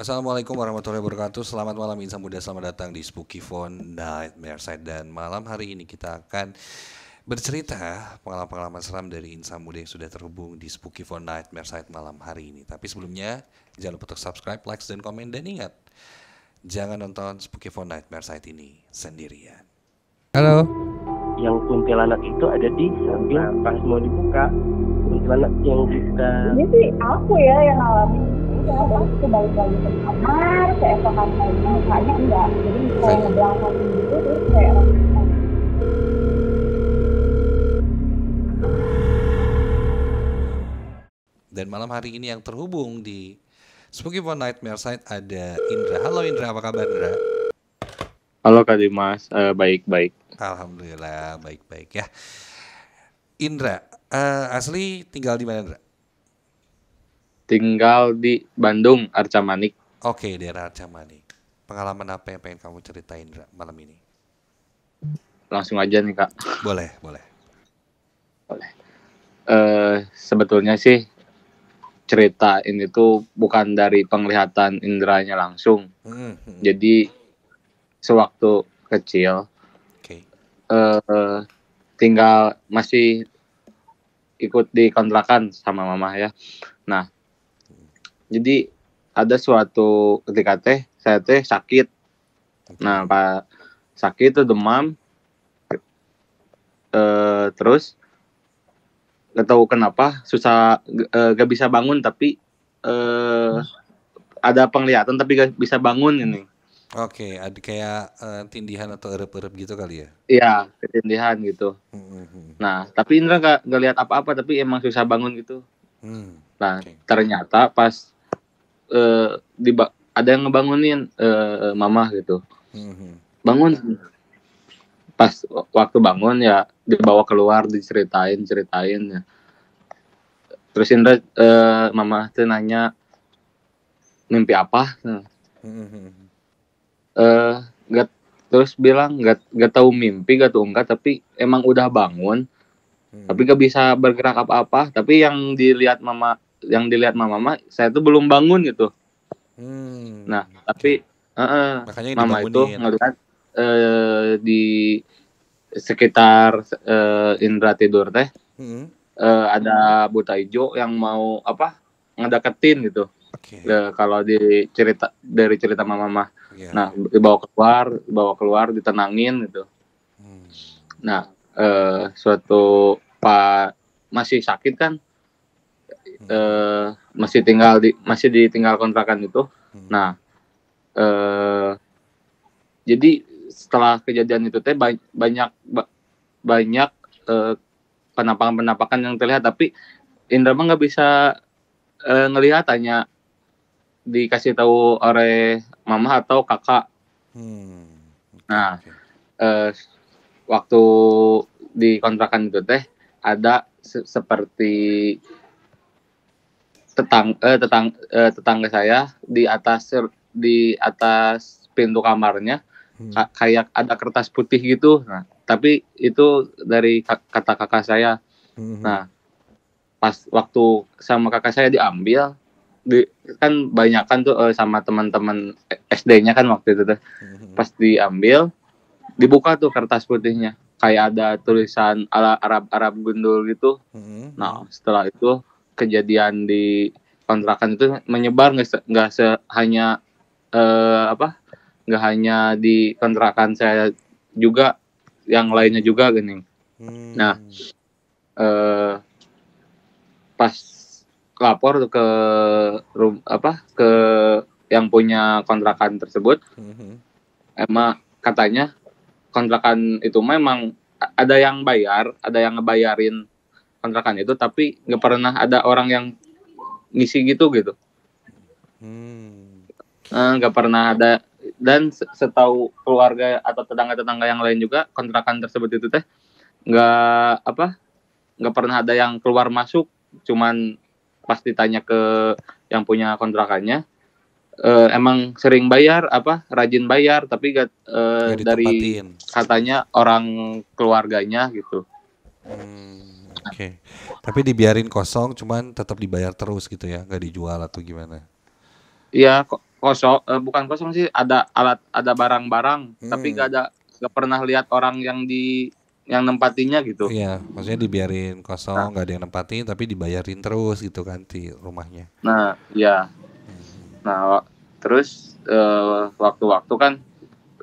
Assalamualaikum warahmatullahi wabarakatuh. Selamat malam insan muda. Selamat datang di Spooky Phone Nightmare Side dan malam hari ini kita akan bercerita pengalaman-pengalaman seram dari insan muda yang sudah terhubung di Spooky Phone Nightmare Side malam hari ini. Tapi sebelumnya jangan lupa untuk subscribe, like, dan komen dan ingat jangan nonton Spooky Phone Nightmare Side ini sendirian. Halo. Yang kuntilanak itu ada di samping pas mau dibuka kuntilanak yang kita. Ini sih aku ya yang alami enggak iya, kan itu balik lagi ke kamar ke esokan harinya nah, kayaknya enggak jadi kayak ngebelakang gitu terus kayak Dan malam hari ini yang terhubung di Spooky for Nightmare Site ada Indra. Halo Indra, apa kabar Indra? Halo Kak Dimas, eh, baik-baik. Uh, Alhamdulillah, baik-baik ya. Indra, uh, asli tinggal di mana Indra? tinggal di Bandung Arca Manik oke okay, daerah Arca Manik pengalaman apa yang pengen kamu ceritain malam ini langsung aja nih kak boleh boleh boleh uh, sebetulnya sih cerita ini tuh bukan dari penglihatan inderanya langsung. Mm -hmm. Jadi sewaktu kecil okay. uh, eh, tinggal masih ikut di kontrakan sama mama ya. Nah, jadi ada suatu ketika teh saya teh sakit nah pak sakit tuh demam e, terus gak tahu kenapa susah e, eh, gak bisa bangun tapi e, ada penglihatan tapi gak bisa bangun ini Oke, okay, ada kayak e, tindihan atau erup-erup gitu kali ya? Iya, ketindihan gitu. hmm, hmm, hmm. Nah, tapi Indra nggak ngelihat lihat apa-apa, tapi emang susah bangun gitu. hmm. nah, okay. ternyata pas Eh, di ada yang ngebangunin uh, eh, mama gitu mm-hmm. bangun pas waktu bangun ya dibawa keluar diceritain ceritain ya terus Indra uh, eh, mama tuh nanya mimpi apa uh, mm-hmm. gak terus bilang gak gak tahu mimpi gak tahu enggak tapi emang udah bangun mm-hmm. tapi gak bisa bergerak apa-apa tapi yang dilihat mama yang dilihat mama mama saya tuh belum bangun gitu hmm. nah tapi okay. uh, Makanya mama itu ngeliat uh, eh, di sekitar uh, Indra tidur teh hmm. uh, ada buta hijau yang mau apa ngedeketin gitu okay. uh, kalau di cerita dari cerita mama mama iya. yeah. nah dibawa keluar dibawa keluar ditenangin gitu hmm. nah uh, suatu pak masih sakit kan uh, masih tinggal di masih ditinggal kontrakan itu. Hmm. Nah, uh, jadi setelah kejadian itu teh banyak banyak banyak eh, penampakan-penampakan yang terlihat tapi Indra mah nggak bisa uh, ngelihat hanya dikasih tahu oleh mama atau kakak. Hmm. Nah, okay. uh, waktu di kontrakan itu teh ada se seperti tetang eh, tetang eh, tetangga saya di atas di atas pintu kamarnya hmm. kayak ada kertas putih gitu. Nah, tapi itu dari kata kakak saya. Hmm. Nah, pas waktu sama kakak saya diambil di kan banyak kan tuh eh, sama teman-teman SD-nya kan waktu itu tuh. Hmm. Pas diambil dibuka tuh kertas putihnya kayak ada tulisan ala Arab Arab gundul gitu. Hmm. Nah, setelah itu kejadian di kontrakan itu menyebar nggak nggak se, hanya uh, apa nggak hanya di kontrakan saya juga yang lainnya juga gini hmm. nah uh, pas lapor ke rum apa ke yang punya kontrakan tersebut hmm. emang katanya kontrakan itu memang ada yang bayar ada yang ngebayarin kontrakan itu tapi nggak pernah ada orang yang ngisi gitu gitu hmm. Eh, nggak hmm. uh, pernah ada dan setahu keluarga atau tetangga-tetangga yang lain juga kontrakan tersebut itu teh nggak apa nggak pernah ada yang keluar masuk cuman pasti tanya ke yang punya kontrakannya uh, emang sering bayar apa rajin bayar tapi gak, uh, eh, gak dari katanya orang keluarganya gitu. Hmm okay. tapi dibiarin kosong cuman tetap dibayar terus gitu ya nggak dijual atau gimana iya kosong eh, bukan kosong sih ada alat ada barang-barang hmm. tapi nggak ada nggak pernah lihat orang yang di yang nempatinya gitu iya maksudnya dibiarin kosong nah. nggak nah. ada yang nempatin tapi dibayarin terus gitu kan di rumahnya nah ya. hmm. nah terus waktu eh, waktu-waktu kan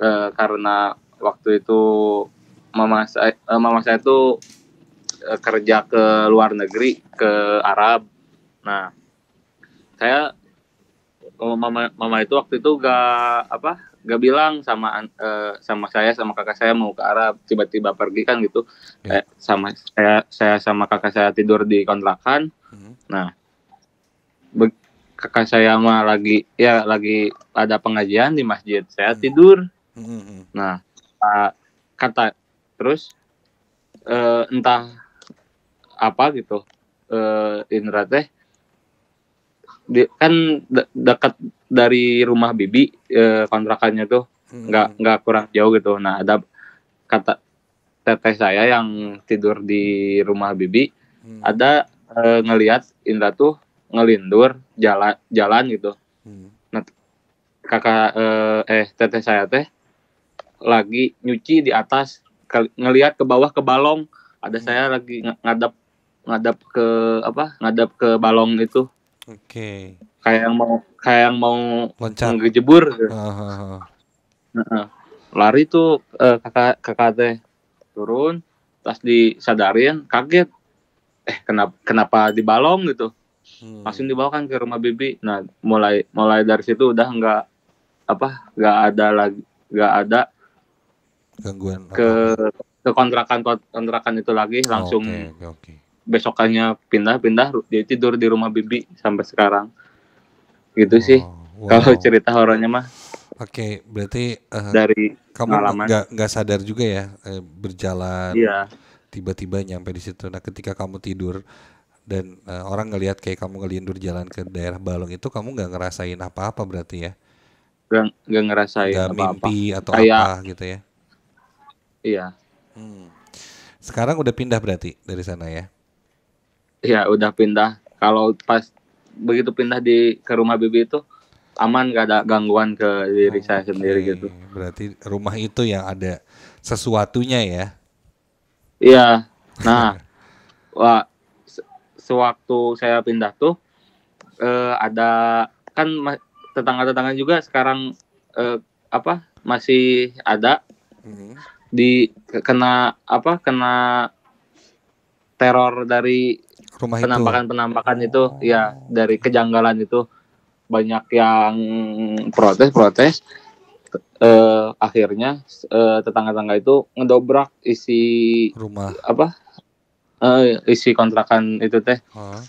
eh, karena waktu itu mama saya eh, mama saya itu Eh, kerja ke luar negeri ke Arab. Nah, saya oh, mama mama itu waktu itu gak apa gak bilang sama uh, sama saya sama kakak saya mau ke Arab tiba-tiba pergi kan gitu yeah. eh, sama saya saya sama kakak saya tidur di kontrakan hmm nah be, kakak saya mah lagi ya lagi ada pengajian di masjid saya hmm tidur hmm, hmm, hmm. nah uh, kata terus uh, entah apa gitu uh, Indra teh di, kan de dekat dari rumah Bibi uh, kontrakannya tuh hmm. nggak hmm. nggak kurang jauh gitu nah ada kata teteh saya yang tidur di rumah Bibi hmm. ada uh, eh, ngelihat Indra tuh ngelindur jalan jalan gitu hmm. nah kakak uh, eh teteh saya teh lagi nyuci di atas ke, ngelihat ke bawah ke balong ada hmm. saya lagi ng ngadap ngadap ke apa ngadap ke balong itu oke okay. kayak yang mau kayak yang mau loncat ngejebur gitu. uh-huh. nah, lari tuh uh, eh, kakak kakak teh turun pas disadarin kaget eh kenapa kenapa di balong gitu hmm. langsung kan ke rumah bibi nah mulai mulai dari situ udah nggak apa nggak ada lagi nggak ada gangguan ke apa? ke kontrakan kontrakan itu lagi langsung okay, oh, okay, okay besokannya pindah-pindah dia tidur di rumah bibi sampai sekarang gitu oh, sih wow. kalau cerita orangnya mah oke okay, berarti uh, dari kamu nggak nggak sadar juga ya eh, berjalan iya. tiba-tiba nyampe di situ nah ketika kamu tidur dan uh, orang ngelihat kayak kamu ngelindur jalan ke daerah Balong itu kamu nggak ngerasain apa-apa berarti ya gak, ngerasain gak apa-apa mimpi atau Kaya... apa gitu ya iya hmm. sekarang udah pindah berarti dari sana ya ya udah pindah. Kalau pas begitu pindah di ke rumah bibi itu aman gak ada gangguan ke diri oh, saya sendiri gitu. Berarti rumah itu yang ada sesuatunya ya? Iya. Nah, wah, sewaktu saya pindah tuh eh, ada kan tetangga-tetangga juga sekarang eh, apa masih ada mm -hmm. di kena apa kena teror dari rumah penampakan penampakan itu ya dari kejanggalan itu banyak yang protes protes uh, akhirnya uh, tetangga-tetangga itu ngedobrak isi rumah apa uh, isi kontrakan itu teh huh?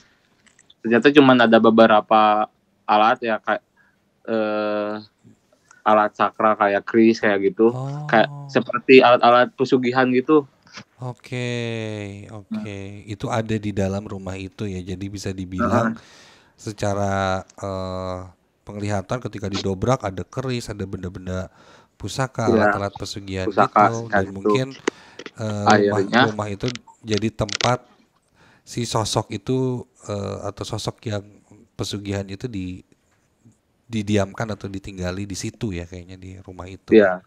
ternyata cuma ada beberapa alat ya kayak uh, alat sakra kayak kris kayak gitu oh. kayak seperti alat-alat pesugihan gitu Oke, oke. Nah. Itu ada di dalam rumah itu ya. Jadi bisa dibilang nah. secara uh, penglihatan ketika didobrak ada keris, ada benda-benda pusaka, iya. alat-alat pesugihan pusaka, itu dan itu. mungkin uh, rumah, rumah itu jadi tempat si sosok itu uh, atau sosok yang pesugihan itu di didiamkan atau ditinggali di situ ya kayaknya di rumah itu. Iya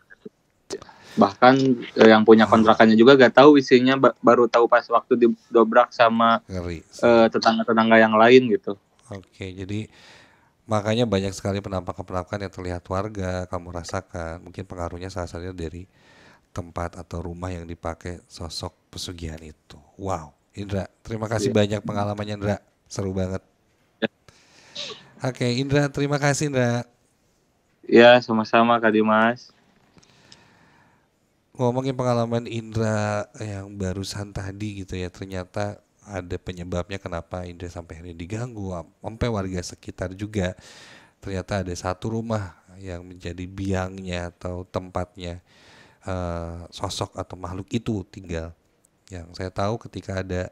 bahkan eh, yang punya kontrakannya juga gak tahu isinya baru tahu pas waktu didobrak sama eh, tetangga-tetangga eh, yang lain gitu oke jadi makanya banyak sekali penampakan-penampakan yang terlihat warga kamu rasakan mungkin pengaruhnya salah satunya dari tempat atau rumah yang dipakai sosok pesugihan itu wow Indra terima kasih ya. banyak pengalamannya Indra seru banget ya. oke Indra terima kasih Indra ya sama-sama Kak Dimas ngomongin pengalaman Indra yang barusan tadi gitu ya ternyata ada penyebabnya kenapa Indra sampai hari ini diganggu sampai warga sekitar juga ternyata ada satu rumah yang menjadi biangnya atau tempatnya uh, sosok atau makhluk itu tinggal yang saya tahu ketika ada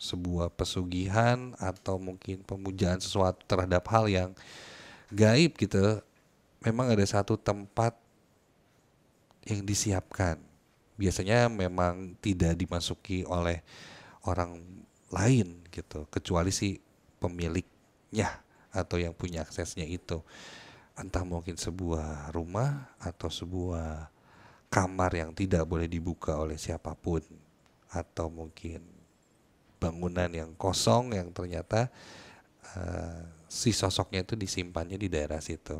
sebuah pesugihan atau mungkin pemujaan sesuatu terhadap hal yang gaib gitu memang ada satu tempat yang disiapkan. Biasanya memang tidak dimasuki oleh orang lain gitu, kecuali si pemiliknya atau yang punya aksesnya itu. Entah mungkin sebuah rumah atau sebuah kamar yang tidak boleh dibuka oleh siapapun atau mungkin bangunan yang kosong yang ternyata uh, si sosoknya itu disimpannya di daerah situ.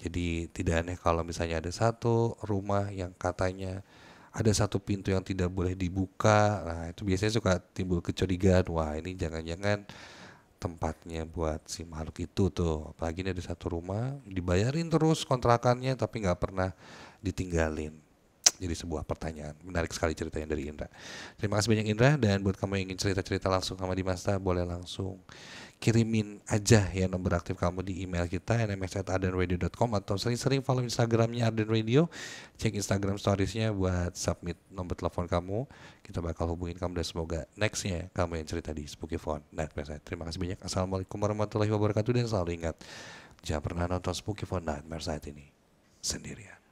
Jadi tidak aneh kalau misalnya ada satu rumah yang katanya ada satu pintu yang tidak boleh dibuka. Nah, itu biasanya suka timbul kecurigaan. Wah, ini jangan-jangan tempatnya buat si makhluk itu tuh. Apalagi ini ada satu rumah, dibayarin terus kontrakannya tapi nggak pernah ditinggalin. Jadi sebuah pertanyaan. Menarik sekali ceritanya dari Indra. Terima kasih banyak Indra dan buat kamu yang ingin cerita-cerita langsung sama Dimasta boleh langsung kirimin aja ya nomor aktif kamu di email kita nmx@ardenradio.com atau sering-sering follow instagramnya Arden Radio cek instagram storiesnya buat submit nomor telepon kamu kita bakal hubungin kamu dan semoga nextnya kamu yang cerita di Spooky Phone Night saya terima kasih banyak assalamualaikum warahmatullahi wabarakatuh dan selalu ingat jangan pernah nonton Spooky Phone Night saat ini sendirian